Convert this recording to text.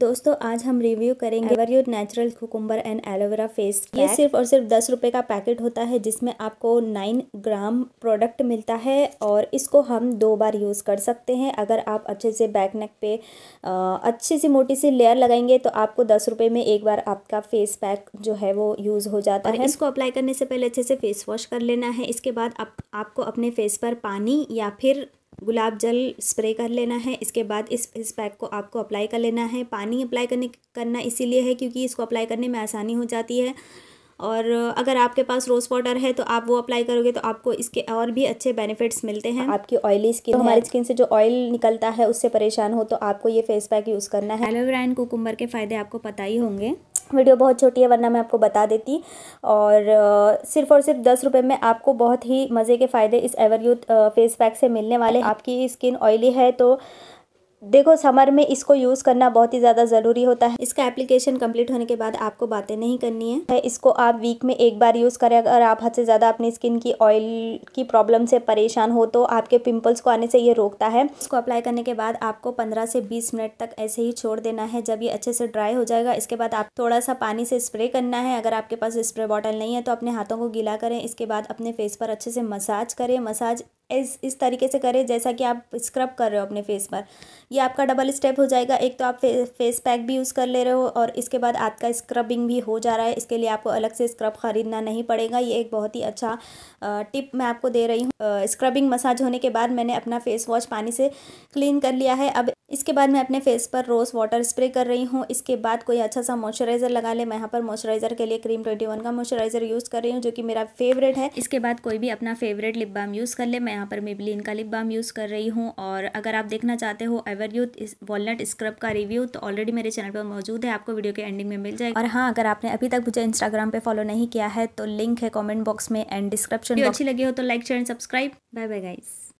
दोस्तों आज हम रिव्यू करेंगे Everyuth natural cucumber and aloe vera face ये सिर्फ और सिर्फ दस रुपये का पैकेट होता है जिसमें आपको नाइन ग्राम प्रोडक्ट मिलता है और इसको हम दो बार यूज़ कर सकते हैं अगर आप अच्छे से बैक नेक पे अच्छे अच्छी सी मोटी सी लेयर लगाएंगे तो आपको दस रुपये में एक बार आपका फेस पैक जो है वो यूज़ हो जाता है इसको अप्लाई करने से पहले अच्छे से फेस वॉश कर लेना है इसके बाद आप, आपको अपने फेस पर पानी या फिर गुलाब जल स्प्रे कर लेना है इसके बाद इस इस पैक को आपको अप्लाई कर लेना है पानी अप्लाई करने करना इसीलिए है क्योंकि इसको अप्लाई करने में आसानी हो जाती है और अगर आपके पास रोज़ वाटर है तो आप वो अप्लाई करोगे तो आपको इसके और भी अच्छे बेनिफिट्स मिलते हैं आपकी ऑयली स्किन तो हमारी स्किन से जो ऑयल निकलता है उससे परेशान हो तो आपको ये फेस पैक यूज़ करना है एलोवेरा एंड कोकुम्बर के फ़ायदे आपको पता ही होंगे वीडियो बहुत छोटी है वरना मैं आपको बता देती और सिर्फ और सिर्फ दस रुपये में आपको बहुत ही मज़े के फ़ायदे इस एवर यूथ फेस पैक से मिलने वाले आपकी स्किन ऑयली है तो देखो समर में इसको यूज़ करना बहुत ही ज़्यादा ज़रूरी होता है इसका एप्लीकेशन कंप्लीट होने के बाद आपको बातें नहीं करनी है इसको आप वीक में एक बार यूज़ करें अगर आप हद से ज़्यादा अपनी स्किन की ऑयल की प्रॉब्लम से परेशान हो तो आपके पिंपल्स को आने से ये रोकता है इसको अप्लाई करने के बाद आपको पंद्रह से बीस मिनट तक ऐसे ही छोड़ देना है जब ये अच्छे से ड्राई हो जाएगा इसके बाद आप थोड़ा सा पानी से स्प्रे करना है अगर आपके पास स्प्रे बॉटल नहीं है तो अपने हाथों को गीला करें इसके बाद अपने फेस पर अच्छे से मसाज करें मसाज इस इस तरीके से करें जैसा कि आप स्क्रब कर रहे हो अपने फेस पर ये आपका डबल स्टेप हो जाएगा एक तो आप फे, फेस पैक भी यूज़ कर ले रहे हो और इसके बाद आपका स्क्रबिंग भी हो जा रहा है इसके लिए आपको अलग से स्क्रब ख़रीदना नहीं पड़ेगा ये एक बहुत ही अच्छा टिप मैं आपको दे रही हूँ स्क्रबिंग मसाज होने के बाद मैंने अपना फेस वॉश पानी से क्लीन कर लिया है अब इसके बाद मैं अपने फेस पर रोज़ वाटर स्प्रे कर रही हूँ इसके बाद कोई अच्छा सा मॉइस्चराइज़र लगा ले मैं यहाँ पर मॉइस्चराइज़र के लिए क्रीम ट्वेंटी वन का मॉइस्चराइज़र यूज़ कर रही हूँ जो कि मेरा फेवरेट है इसके बाद कोई भी अपना फेवरेट लिप बाम यूज़ कर ले मैं यहाँ पर मेबलिन का लिप बाम यूज़ कर रही हूँ और अगर आप देखना चाहते हो एवर यूथ वॉलनट स्क्रब का रिव्यू तो ऑलरेडी मेरे चैनल पर मौजूद है आपको वीडियो के एंडिंग में मिल जाएगा और हाँ अगर आपने अभी तक मुझे इंस्टाग्राम पर फॉलो नहीं किया है तो लिंक है कॉमेंट बॉक्स में एंड डिस्क्रिप्शन अच्छी लगी हो तो like share and subscribe bye bye guys